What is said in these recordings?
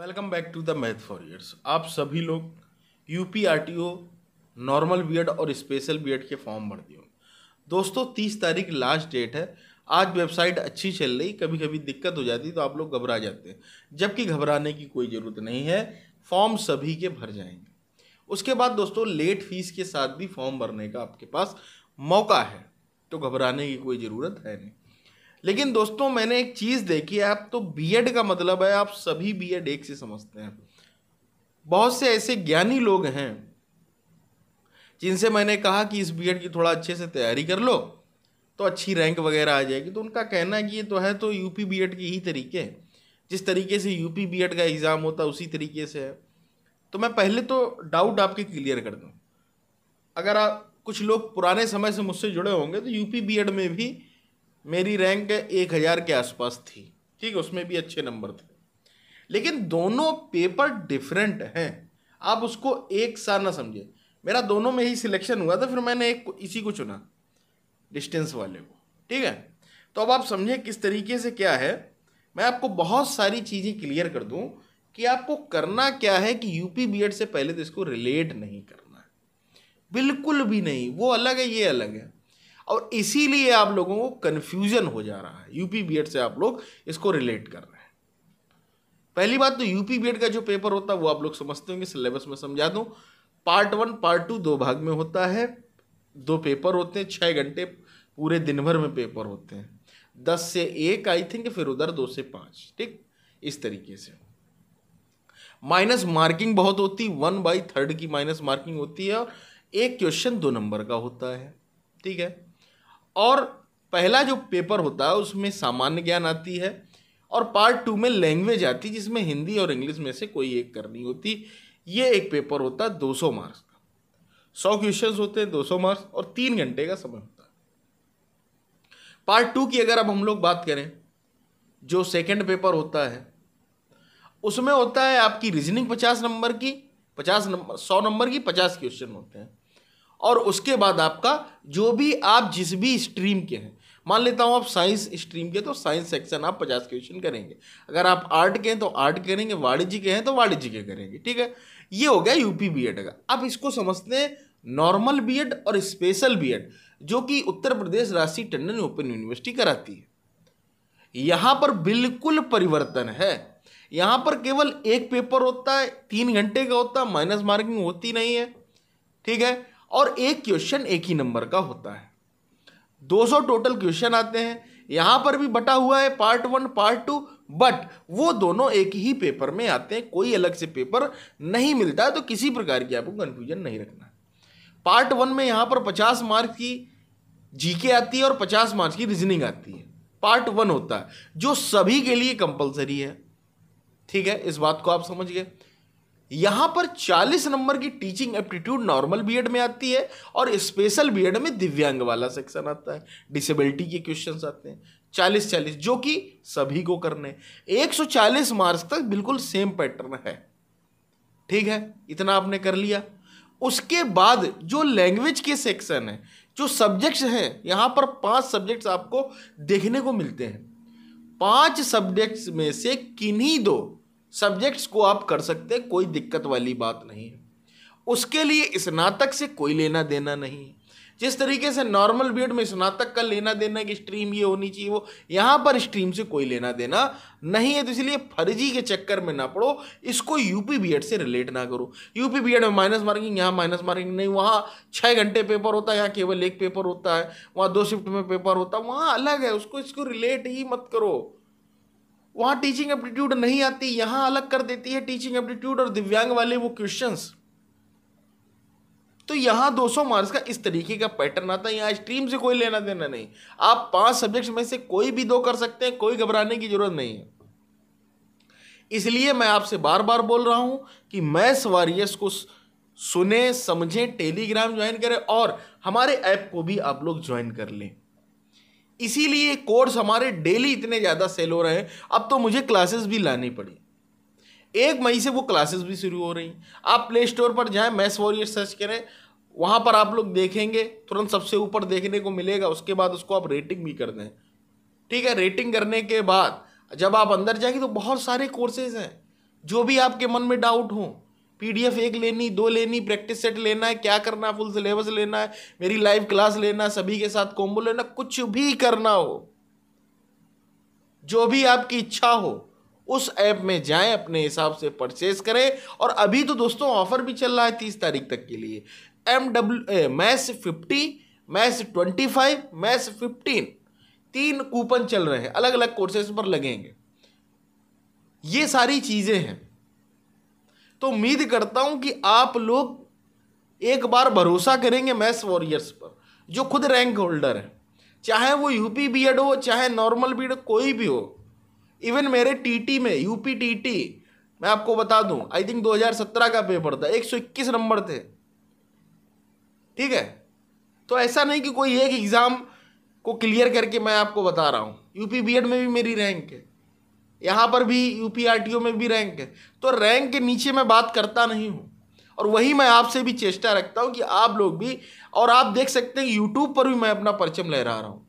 welcome back to the math for years आप सभी लोग U P R T O normal B Ed और special B Ed के form भर दिए दोस्तों तीस तारीख लास्ट डेट है आज वेबसाइट अच्छी चल रही कभी कभी दिक्कत हो जाती तो आप लोग घबरा जाते हैं जबकि घबराने की कोई ज़रूरत नहीं है फॉर्म सभी के भर जाएंगे उसके बाद दोस्तों लेट फीस के साथ भी फॉर्म भरने का आपके पास मौका है तो घबराने की कोई ज़रूरत है नहीं लेकिन दोस्तों मैंने एक चीज़ देखी है आप तो बीएड का मतलब है आप सभी बीएड एक से समझते हैं बहुत से ऐसे ज्ञानी लोग हैं जिनसे मैंने कहा कि इस बीएड की थोड़ा अच्छे से तैयारी कर लो तो अच्छी रैंक वगैरह आ जाएगी तो उनका कहना है कि ये तो है तो यूपी बीएड के ही तरीके हैं जिस तरीके से यूपी बीएड का एग्ज़ाम होता है उसी तरीके से है तो मैं पहले तो डाउट आपके क्लियर कर दूँ अगर आप कुछ लोग पुराने समय से मुझसे जुड़े होंगे तो यूपी बीएड में भी मेरी रैंक एक हज़ार के आसपास थी ठीक है उसमें भी अच्छे नंबर थे लेकिन दोनों पेपर डिफरेंट हैं आप उसको एक सा ना समझे मेरा दोनों में ही सिलेक्शन हुआ था फिर मैंने एक इसी को चुना डिस्टेंस वाले को ठीक है तो अब आप समझें किस तरीके से क्या है मैं आपको बहुत सारी चीज़ें क्लियर कर दूं कि आपको करना क्या है कि यूपी बीएड से पहले तो इसको रिलेट नहीं करना है बिल्कुल भी नहीं वो अलग है ये अलग है और इसीलिए आप लोगों को कन्फ्यूजन हो जा रहा है यूपी बीएड से आप लोग इसको रिलेट कर रहे हैं पहली बात तो यूपी बीएड का जो पेपर होता है वो आप लोग समझते होंगे सिलेबस में समझा दूँ पार्ट वन पार्ट टू दो भाग में होता है दो पेपर होते हैं छः घंटे पूरे दिन भर में पेपर होते हैं दस से एक आई थिंक फिर उधर दो से पाँच ठीक इस तरीके से माइनस मार्किंग बहुत होती है वन बाई थर्ड की माइनस मार्किंग होती है और एक क्वेश्चन दो नंबर का होता है ठीक है और पहला जो पेपर होता है उसमें सामान्य ज्ञान आती है और पार्ट टू में लैंग्वेज आती जिसमें हिंदी और इंग्लिश में से कोई एक करनी होती ये एक पेपर होता है दो सौ मार्क्स का सौ क्वेश्चन होते हैं दो सौ मार्क्स और तीन घंटे का समय होता है पार्ट टू की अगर अब हम लोग बात करें जो सेकेंड पेपर होता है उसमें होता है आपकी रीजनिंग पचास नंबर की पचास नंबर सौ नंबर की पचास क्वेश्चन होते हैं और उसके बाद आपका जो भी आप जिस भी स्ट्रीम के हैं मान लेता हूँ आप साइंस स्ट्रीम के तो साइंस सेक्शन आप पचास क्वेश्चन करेंगे अगर आप आर्ट के हैं तो आर्ट करेंगे वाणिज्य के हैं तो वाणिज्य के करेंगे ठीक है ये हो गया यूपी बी का आप इसको समझते हैं नॉर्मल बी और स्पेशल बी जो कि उत्तर प्रदेश राशि टंडन ओपन यूनिवर्सिटी कराती है यहाँ पर बिल्कुल परिवर्तन है यहाँ पर केवल एक पेपर होता है तीन घंटे का होता है माइनस मार्किंग होती नहीं है ठीक है और एक क्वेश्चन एक ही नंबर का होता है 200 टोटल क्वेश्चन आते हैं यहां पर भी बटा हुआ है part one part two but वो दोनों एक ही पेपर में आते हैं कोई अलग से पेपर नहीं मिलता है तो किसी प्रकार की आपको कंफ्यूजन नहीं रखना पार्ट वन में यहां पर पचास मार्क्स की जीके आती है और पचास मार्क्स की रीजनिंग आती है पार्ट वन होता है जो सभी के लिए कंपलसरी है ठीक है इस बात को आप समझ गए यहाँ पर 40 नंबर की टीचिंग एप्टीट्यूड नॉर्मल बीएड में आती है और स्पेशल बीएड में दिव्यांग वाला सेक्शन आता है डिसेबिलिटी के क्वेश्चन आते हैं चालीस चालीस जो कि सभी को करने एक सौ चालीस मार्क्स तक बिल्कुल सेम पैटर्न है ठीक है इतना आपने कर लिया उसके बाद जो लैंग्वेज के सेक्शन है जो सब्जेक्ट्स हैं यहाँ पर पांच सब्जेक्ट्स आपको देखने को मिलते हैं पांच सब्जेक्ट्स में से किन्हीं दो सब्जेक्ट्स को आप कर सकते हैं कोई दिक्कत वाली बात नहीं है उसके लिए स्नातक से कोई लेना देना नहीं है जिस तरीके से नॉर्मल बीएड में स्नातक का लेना देना कि स्ट्रीम ये होनी चाहिए वो यहाँ पर स्ट्रीम से कोई लेना देना नहीं है तो इसलिए फर्जी के चक्कर में ना पड़ो इसको यूपी बीएड से रिलेट ना करो यूपी बीएड में माइनस मार्किंग यहाँ माइनस मार्किंग नहीं वहाँ छः घंटे पेपर होता है यहाँ केवल एक पेपर होता है वहाँ दो शिफ्ट में पेपर होता है वहाँ अलग है उसको इसको रिलेट ही मत करो वहाँ टीचिंग एप्टीट्यूड नहीं आती यहाँ अलग कर देती है टीचिंग एप्टीट्यूड और दिव्यांग वाले वो क्वेश्चन तो यहां 200 मार्क्स का इस तरीके का पैटर्न आता है यहां स्ट्रीम से कोई लेना देना नहीं आप पांच सब्जेक्ट्स में से कोई भी दो कर सकते हैं कोई घबराने की जरूरत नहीं है इसलिए मैं आपसे बार बार बोल रहा हूं कि मैथ्स वारियर्स को सुने समझें टेलीग्राम ज्वाइन करें और हमारे ऐप को भी आप लोग ज्वाइन कर लें इसीलिए कोर्स हमारे डेली इतने ज़्यादा सेल हो रहे हैं अब तो मुझे क्लासेस भी लानी पड़ी एक मई से वो क्लासेस भी शुरू हो रही आप प्ले स्टोर पर जाएं मैथ्स वॉरियर सर्च करें वहाँ पर आप लोग देखेंगे तुरंत सबसे ऊपर देखने को मिलेगा उसके बाद उसको आप रेटिंग भी कर दें ठीक है रेटिंग करने के बाद जब आप अंदर जाएंगे तो बहुत सारे कोर्सेज हैं जो भी आपके मन में डाउट हों पीडीएफ एक लेनी दो लेनी प्रैक्टिस सेट लेना है क्या करना है फुल सिलेबस लेना है मेरी लाइव क्लास लेना है सभी के साथ कॉम्बो लेना कुछ भी करना हो जो भी आपकी इच्छा हो उस ऐप में जाएं अपने हिसाब से परचेस करें और अभी तो दोस्तों ऑफर भी चल रहा है तीस तारीख तक के लिए M W mess fifty mess twenty five mess fifteen तीन कूपन चल रहे हैं अलग अलग कोर्सेज पर लगेंगे ये सारी चीज़ें हैं तो उम्मीद करता हूं कि आप लोग एक बार भरोसा करेंगे मैथ्स वॉरियर्स पर जो खुद रैंक होल्डर है चाहे वो यूपी बीएड हो चाहे नॉर्मल बीएड कोई भी हो इवन मेरे टीटी में यूपी टीटी मैं आपको बता दूं आई थिंक 2017 का पेपर था 121 नंबर थे ठीक है तो ऐसा नहीं कि कोई एक एग्ज़ाम को क्लियर करके मैं आपको बता रहा हूँ यूपी बीएड में भी मेरी रैंक है यहाँ पर भी यूपीआरटीओ में भी रैंक है तो रैंक के नीचे मैं बात करता नहीं हूँ और वही मैं आपसे भी चेष्टा रखता हूँ कि आप लोग भी और आप देख सकते हैं यूट्यूब पर भी मैं अपना परचम लहरा रहा हूँ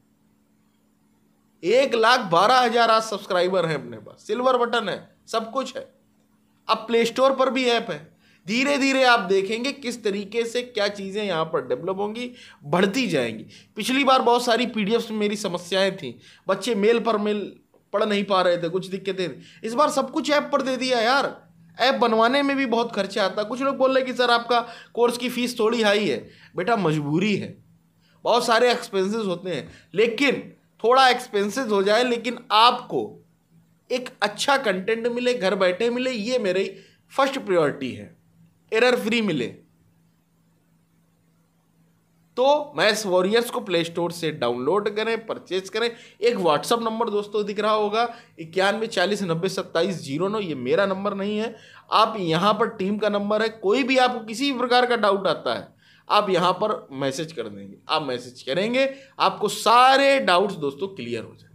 एक लाख बारह हजार आज सब्सक्राइबर हैं अपने पास सिल्वर बटन है सब कुछ है अब प्ले स्टोर पर भी ऐप है धीरे धीरे आप देखेंगे किस तरीके से क्या चीज़ें यहाँ पर डेवलप होंगी बढ़ती जाएंगी पिछली बार बहुत सारी पी में मेरी समस्याएं थी बच्चे मेल पर मेल पढ़ नहीं पा रहे थे कुछ दिक्कतें थी इस बार सब कुछ ऐप पर दे दिया यार ऐप बनवाने में भी बहुत खर्चा आता कुछ लोग बोल रहे कि सर आपका कोर्स की फ़ीस थोड़ी हाई है बेटा मजबूरी है बहुत सारे एक्सपेंसेस होते हैं लेकिन थोड़ा एक्सपेंसेस हो जाए लेकिन आपको एक अच्छा कंटेंट मिले घर बैठे मिले ये मेरी फर्स्ट प्रायोरिटी है एरर फ्री मिले तो मैथ वॉरियर्स को प्ले स्टोर से डाउनलोड करें परचेज करें एक व्हाट्सअप नंबर दोस्तों दिख रहा होगा इक्यानवे चालीस नब्बे सत्ताईस जीरो नौ ये मेरा नंबर नहीं है आप यहाँ पर टीम का नंबर है कोई भी आपको किसी भी प्रकार का डाउट आता है आप यहाँ पर मैसेज कर देंगे आप मैसेज करेंगे आपको सारे डाउट्स दोस्तों क्लियर हो जाए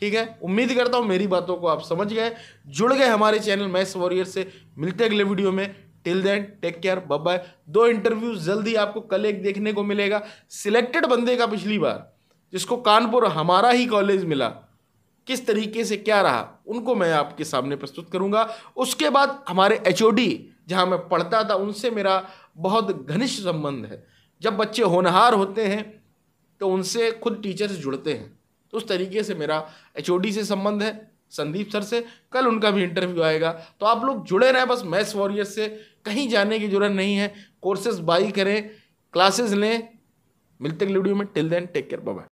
ठीक है उम्मीद करता हूँ मेरी बातों को आप समझ गए जुड़ गए हमारे चैनल मैथ्स वॉरियर से मिलते अगले वीडियो में till then take care bye दो इंटरव्यू जल्दी आपको कल एक देखने को मिलेगा सिलेक्टेड बंदे का पिछली बार जिसको कानपुर हमारा ही कॉलेज मिला किस तरीके से क्या रहा उनको मैं आपके सामने प्रस्तुत करूंगा उसके बाद हमारे एच जहां मैं पढ़ता था उनसे मेरा बहुत घनिष्ठ संबंध है जब बच्चे होनहार होते हैं तो उनसे खुद टीचर से जुड़ते हैं तो उस तरीके से मेरा एच से संबंध है संदीप सर से कल उनका भी इंटरव्यू आएगा तो आप लोग जुड़े रहें बस मैथ्स वॉरियर्स से कहीं जाने की जरूरत नहीं है कोर्सेज बाई करें क्लासेज लें मिलते अगले वीडियो में till then take care bye